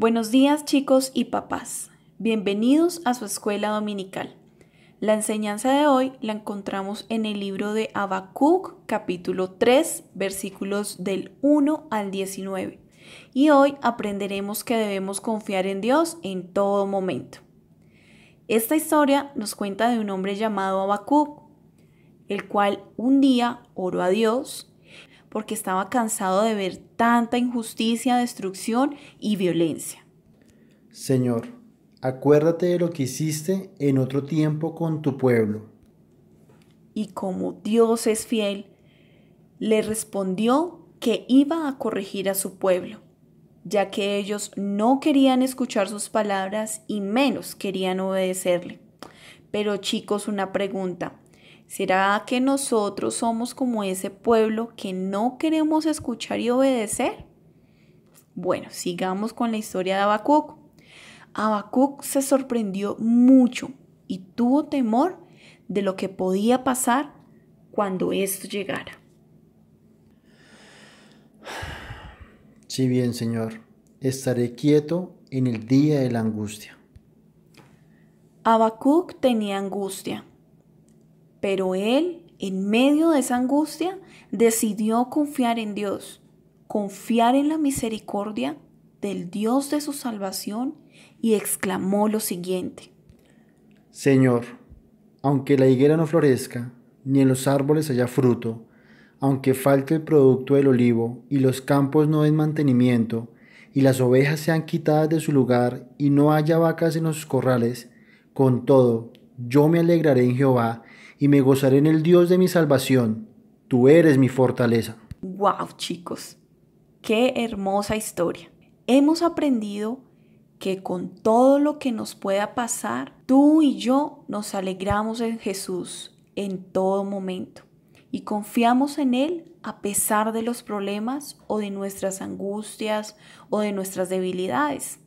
Buenos días chicos y papás. Bienvenidos a su escuela dominical. La enseñanza de hoy la encontramos en el libro de Habacuc, capítulo 3, versículos del 1 al 19. Y hoy aprenderemos que debemos confiar en Dios en todo momento. Esta historia nos cuenta de un hombre llamado Habacuc, el cual un día oró a Dios porque estaba cansado de ver tanta injusticia, destrucción y violencia. Señor, acuérdate de lo que hiciste en otro tiempo con tu pueblo. Y como Dios es fiel, le respondió que iba a corregir a su pueblo, ya que ellos no querían escuchar sus palabras y menos querían obedecerle. Pero chicos, una pregunta. ¿Será que nosotros somos como ese pueblo que no queremos escuchar y obedecer? Bueno, sigamos con la historia de Abacuc. Abacuc se sorprendió mucho y tuvo temor de lo que podía pasar cuando esto llegara. Si bien, Señor, estaré quieto en el día de la angustia. Abacuc tenía angustia pero él, en medio de esa angustia, decidió confiar en Dios, confiar en la misericordia del Dios de su salvación y exclamó lo siguiente. Señor, aunque la higuera no florezca, ni en los árboles haya fruto, aunque falte el producto del olivo y los campos no den mantenimiento, y las ovejas sean quitadas de su lugar y no haya vacas en los corrales, con todo, yo me alegraré en Jehová y me gozaré en el Dios de mi salvación. Tú eres mi fortaleza. ¡Wow, chicos! ¡Qué hermosa historia! Hemos aprendido que con todo lo que nos pueda pasar, tú y yo nos alegramos en Jesús en todo momento y confiamos en Él a pesar de los problemas o de nuestras angustias o de nuestras debilidades,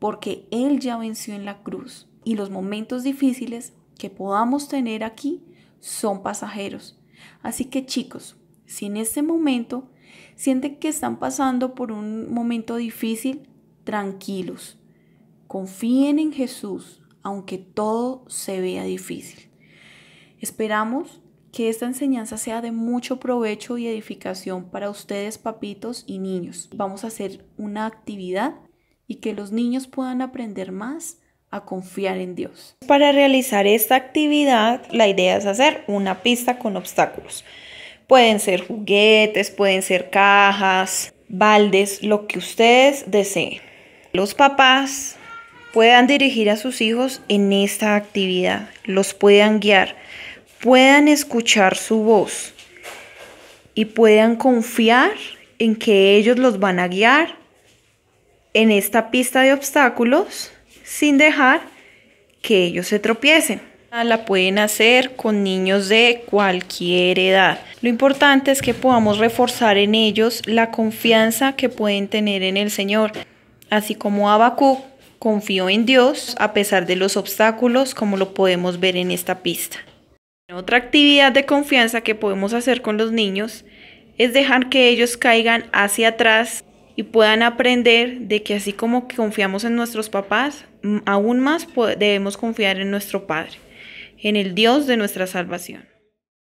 porque Él ya venció en la cruz y los momentos difíciles que podamos tener aquí son pasajeros. Así que chicos, si en este momento sienten que están pasando por un momento difícil, tranquilos. Confíen en Jesús, aunque todo se vea difícil. Esperamos que esta enseñanza sea de mucho provecho y edificación para ustedes, papitos y niños. Vamos a hacer una actividad y que los niños puedan aprender más a confiar en Dios. Para realizar esta actividad, la idea es hacer una pista con obstáculos. Pueden ser juguetes, pueden ser cajas, baldes, lo que ustedes deseen. Los papás puedan dirigir a sus hijos en esta actividad, los puedan guiar, puedan escuchar su voz y puedan confiar en que ellos los van a guiar en esta pista de obstáculos sin dejar que ellos se tropiecen. Ah, la pueden hacer con niños de cualquier edad. Lo importante es que podamos reforzar en ellos la confianza que pueden tener en el Señor. Así como Abacú confió en Dios a pesar de los obstáculos, como lo podemos ver en esta pista. Otra actividad de confianza que podemos hacer con los niños es dejar que ellos caigan hacia atrás y puedan aprender de que así como confiamos en nuestros papás, mm, aún más debemos confiar en nuestro Padre, en el Dios de nuestra salvación.